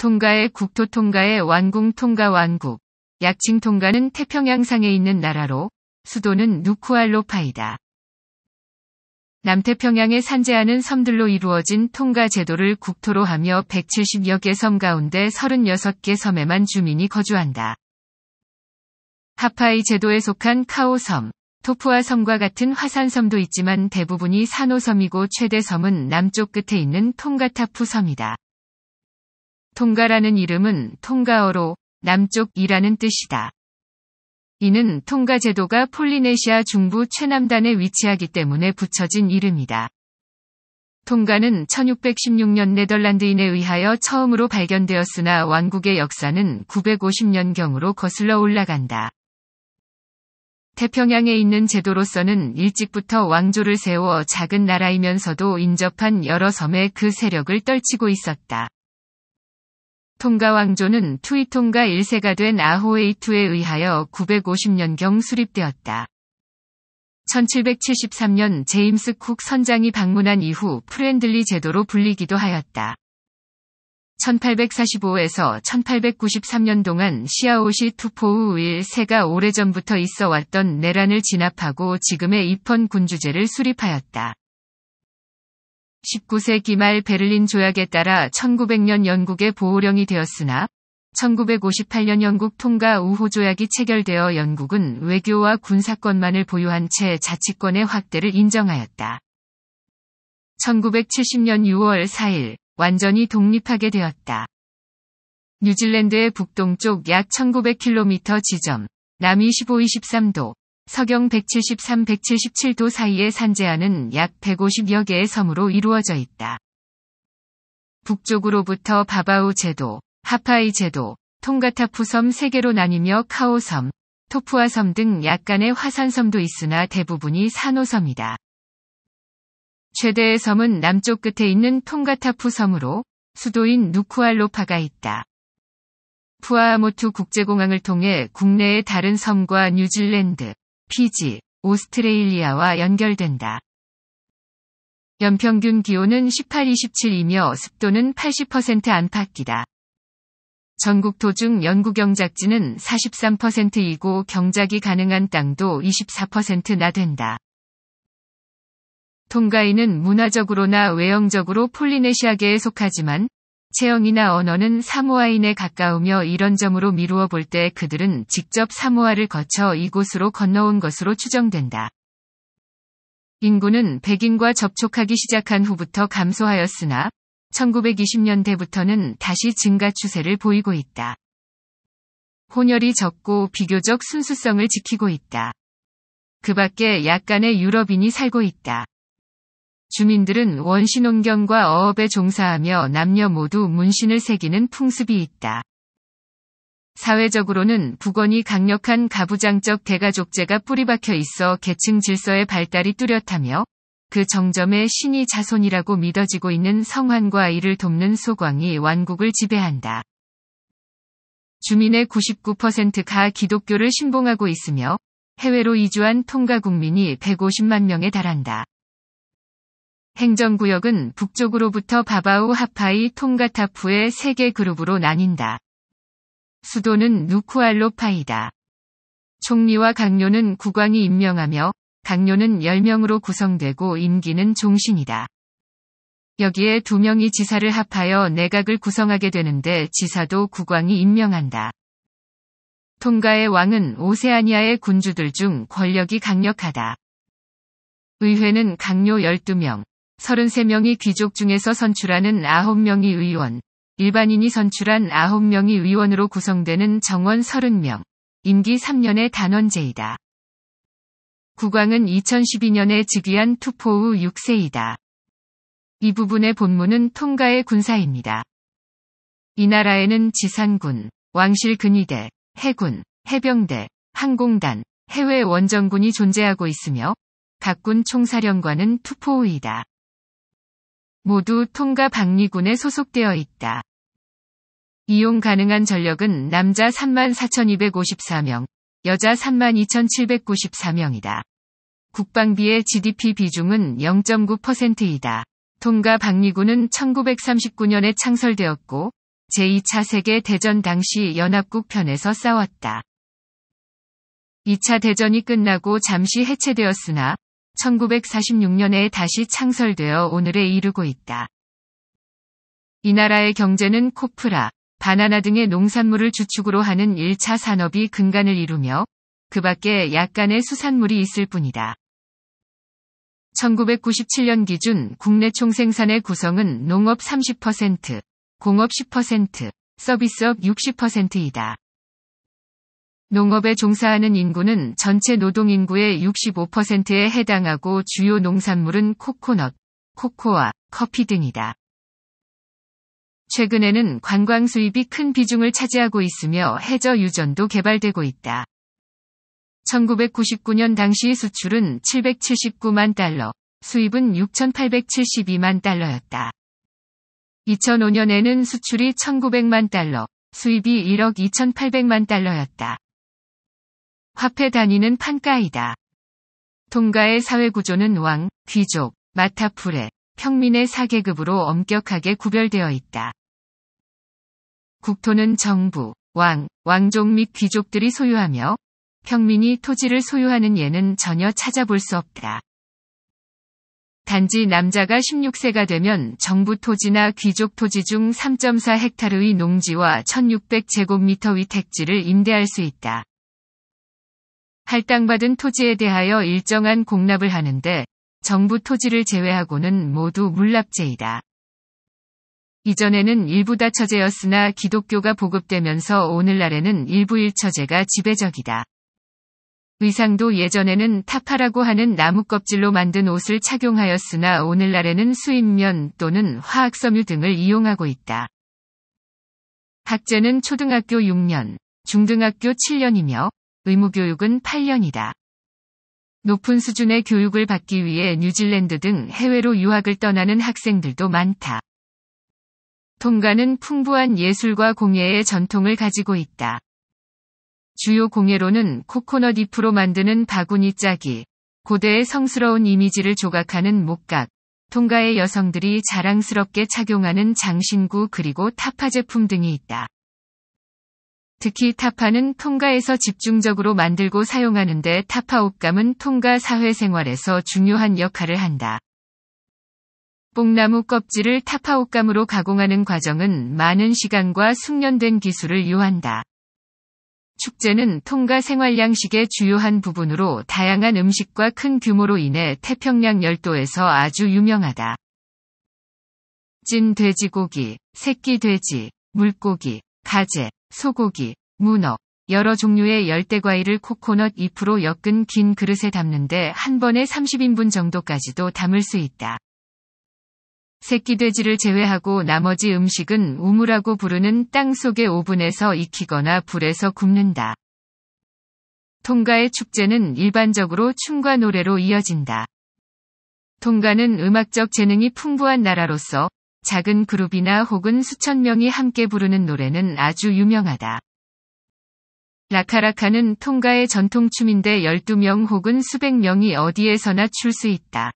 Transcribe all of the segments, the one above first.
통가의 국토 통가의 왕궁 통가 왕국 약칭 통가는 태평양상에 있는 나라로 수도는 누쿠알로파이다. 남태평양에 산재하는 섬들로 이루어진 통가 제도를 국토로 하며 170여 개 섬 가운데 36개 섬에만 주민이 거주한다. 하파이 제도에 속한 카오섬, 토푸아 섬과 같은 화산섬도 있지만 대부분이 산호섬이고 최대 섬은 남쪽 끝에 있는 통가타프 섬이다. 통가라는 이름은 통가어로 남쪽이라는 뜻이다. 이는 통가 제도가 폴리네시아 중부 최남단에 위치하기 때문에 붙여진 이름이다. 통가는 1616년 네덜란드인에 의하여 처음으로 발견되었으나 왕국의 역사는 950년경으로 거슬러 올라간다. 태평양에 있는 제도로서는 일찍부터 왕조를 세워 작은 나라이면서도 인접한 여러 섬에 그 세력을 떨치고 있었다. 통가 왕조는 투이통가 1세가 된 아호에이투에 의하여 950년경 수립되었다. 1773년 제임스 쿡 선장이 방문한 이후 프렌들리 제도로 불리기도 하였다. 1845에서 1893년 동안 시아오시 투포우 1세가 오래전부터 있어 왔던 내란을 진압하고 지금의 입헌 군주제를 수립하였다. 19세기 말 베를린 조약에 따라 1900년 영국의 보호령이 되었으나 1958년 영국 통과 우호 조약이 체결되어 영국은 외교와 군사권만을 보유한 채 자치권의 확대를 인정하였다. 1970년 6월 4일 완전히 독립하게 되었다. 뉴질랜드의 북동쪽 약 1900km 지점, 남1 5 23도, 서경 173, 177도 사이에산재하는약 150여 개의 섬으로 이루어져 있다. 북쪽으로부터 바바우 제도, 하파이 제도, 통가타프 섬 3개로 나뉘며 카오 섬, 토푸아 섬등 약간의 화산섬도 있으나 대부분이 산호섬이다. 최대의 섬은 남쪽 끝에 있는 통가타프 섬으로 수도인 누쿠알로파가 있다. 푸아모투 국제공항을 통해 국내의 다른 섬과 뉴질랜드, 피지, 오스트레일리아와 연결된다. 연평균 기온은 18-27이며 습도는 80% 안팎이다. 전국 도중 연구 경작지는 43%이고 경작이 가능한 땅도 24%나 된다. 통가인은 문화적으로나 외형적으로 폴리네시아계에 속하지만 체형이나 언어는 사모아인에 가까우며 이런 점으로 미루어 볼 때 그들은 직접 사모아를 거쳐 이곳으로 건너온 것으로 추정된다. 인구는 백인과 접촉하기 시작한 후부터 감소하였으나 1920년대부터는 다시 증가 추세를 보이고 있다. 혼혈이 적고 비교적 순수성을 지키고 있다. 그 밖에 약간의 유럽인이 살고 있다. 주민들은 원시농경과 어업에 종사하며 남녀 모두 문신을 새기는 풍습이 있다. 사회적으로는 북원이 강력한 가부장적 대가족제가 뿌리박혀 있어 계층 질서의 발달이 뚜렷하며 그 정점에 신이 자손이라고 믿어지고 있는 성환과 이를 돕는 소광이 완국을 지배한다. 주민의 99%가 기독교를 신봉하고 있으며 해외로 이주한 통가 국민이 150만 명에 달한다. 행정구역은 북쪽으로부터 바바우 하파이 통가타프의 3개 그룹으로 나뉜다. 수도는 누쿠알로파이다. 총리와 강요는 국왕이 임명하며 강요는 10명으로 구성되고 임기는 종신이다. 여기에 두명이 지사를 합하여 내각을 구성하게 되는데 지사도 국왕이 임명한다. 통가의 왕은 오세아니아의 군주들 중 권력이 강력하다. 의회는 강요 12명, 3 3명이 귀족 중에서 선출하는 9명이 의원, 일반인이 선출한 9명이 의원으로 구성되는 정원 30명, 임기 3년의 단원제이다. 국왕은 2012년에 즉위한 투포 우 6세이다. 이 부분의 본문은 통가의 군사입니다. 이 나라에는 지상군, 왕실 근위대, 해군, 해병대, 항공단, 해외 원정군이 존재하고 있으며 각군 총사령관은 투포우이다. 모두 통가 박리군에 소속되어 있다. 이용 가능한 전력은 남자 34,254명, 여자 32,794명이다. 국방비의 GDP 비중은 0.9%이다. 통가 박리군은 1939년에 창설되었고, 제2차 세계 대전 당시 연합국 편에서 싸웠다. 2차 대전이 끝나고 잠시 해체되었으나 1946년에 다시 창설되어 오늘에 이르고 있다. 이 나라의 경제는 코프라, 바나나 등의 농산물을 주축으로 하는 1차 산업이 근간을 이루며 그 밖에 약간의 수산물이 있을 뿐이다. 1997년 기준 국내 총생산의 구성은 농업 30%, 공업 10%, 서비스업 60%이다. 농업에 종사하는 인구는 전체 노동인구의 65%에 해당하고 주요 농산물은 코코넛, 코코아, 커피 등이다. 최근에는 관광 수입이 큰 비중을 차지하고 있으며 해저 유전도 개발되고 있다. 1999년 당시 수출은 779만 달러, 수입은 6,872만 달러였다. 2005년에는 수출이 1,900만 달러, 수입이 1억 2,800만 달러였다. 화폐 단위는 판가이다. 통가의 사회구조는 왕, 귀족, 마타풀레, 평민의 4계급으로 엄격하게 구별되어 있다. 국토는 정부, 왕, 왕족 및 귀족들이 소유하며 평민이 토지를 소유하는 예는 전혀 찾아볼 수 없다. 단지 남자가 16세가 되면 정부 토지나 귀족 토지 중 3.4헥타르의 농지와 1 6 0 0제곱미터위 택지를 임대할 수 있다. 할당받은 토지에 대하여 일정한 공납을 하는데 정부 토지를 제외하고는 모두 물납제이다. 이전에는 일부 다처제였으나 기독교가 보급되면서 오늘날에는 일부 일처제가 지배적이다. 의상도 예전에는 타파라고 하는 나무 껍질로 만든 옷을 착용하였으나 오늘날에는 수입면 또는 화학섬유 등을 이용하고 있다. 학제는 초등학교 6년, 중등학교 7년이며 의무교육은 8년이다. 높은 수준의 교육을 받기 위해 뉴질랜드 등 해외로 유학을 떠나는 학생들도 많다. 통가는 풍부한 예술과 공예의 전통을 가지고 있다. 주요 공예로는 코코넛 잎으로 만드는 바구니 짜기, 고대의 성스러운 이미지를 조각하는 목각, 통가의 여성들이 자랑스럽게 착용하는 장신구 그리고 타파 제품 등이 있다. 특히 타파는 통가에서 집중적으로 만들고 사용하는데 타파 옷감은 통가 사회생활에서 중요한 역할을 한다. 뽕나무 껍질을 타파 옷감으로 가공하는 과정은 많은 시간과 숙련된 기술을 요한다. 축제는 통가 생활 양식의 주요한 부분으로 다양한 음식과 큰 규모로 인해 태평양 열도에서 아주 유명하다. 찐 돼지고기, 새끼 돼지, 물고기, 가재, 소고기, 문어, 여러 종류의 열대과일을 코코넛 잎으로 엮은 긴 그릇에 담는데 한 번에 30인분 정도까지도 담을 수 있다. 새끼 돼지를 제외하고 나머지 음식은 우물라고 부르는 땅 속의 오븐에서 익히거나 불에서 굽는다. 통가의 축제는 일반적으로 춤과 노래로 이어진다. 통가는 음악적 재능이 풍부한 나라로서 작은 그룹이나 혹은 수천 명이 함께 부르는 노래는 아주 유명하다. 라카라카는 통가의 전통춤인데 12명 혹은 수백 명이 어디에서나 출 수 있다.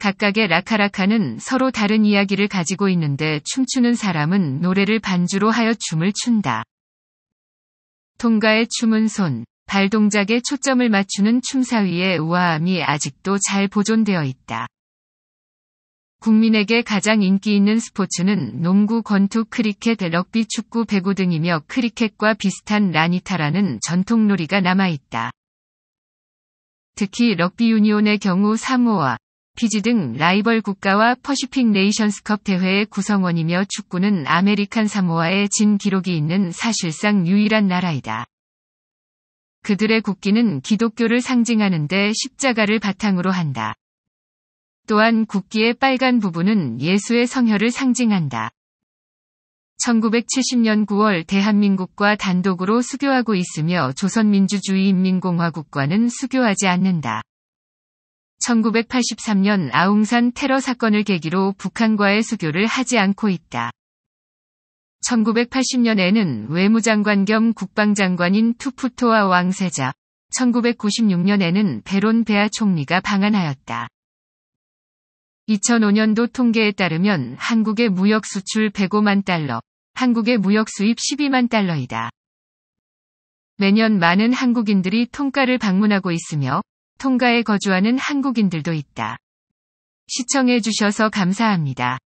각각의 라카라카는 서로 다른 이야기를 가지고 있는데 춤추는 사람은 노래를 반주로 하여 춤을 춘다. 통가의 춤은 손, 발 동작에 초점을 맞추는 춤사위의 우아함이 아직도 잘 보존되어 있다. 국민에게 가장 인기 있는 스포츠는 농구, 권투, 크리켓, 럭비, 축구, 배구 등이며 크리켓과 비슷한 라니타라는 전통놀이가 남아있다. 특히 럭비 유니온의 경우 사모아, 피지 등 라이벌 국가와 퍼시픽 네이션스컵 대회의 구성원이며 축구는 아메리칸 사모아의진 기록이 있는 사실상 유일한 나라이다. 그들의 국기는 기독교를 상징하는데 십자가를 바탕으로 한다. 또한 국기의 빨간 부분은 예수의 성혈을 상징한다. 1970년 9월 대한민국과 단독으로 수교하고 있으며 조선민주주의인민공화국과는 수교하지 않는다. 1983년 아웅산 테러 사건을 계기로 북한과의 수교를 하지 않고 있다. 1980년에는 외무장관 겸 국방장관인 투푸토와 왕세자, 1996년에는 베론 베아 총리가 방한하였다. 2005년도 통계에 따르면 한국의 무역 수출 105만 달러, 한국의 무역 수입 12만 달러이다. 매년 많은 한국인들이 통가를 방문하고 있으며 통가에 거주하는 한국인들도 있다. 시청해 주셔서 감사합니다.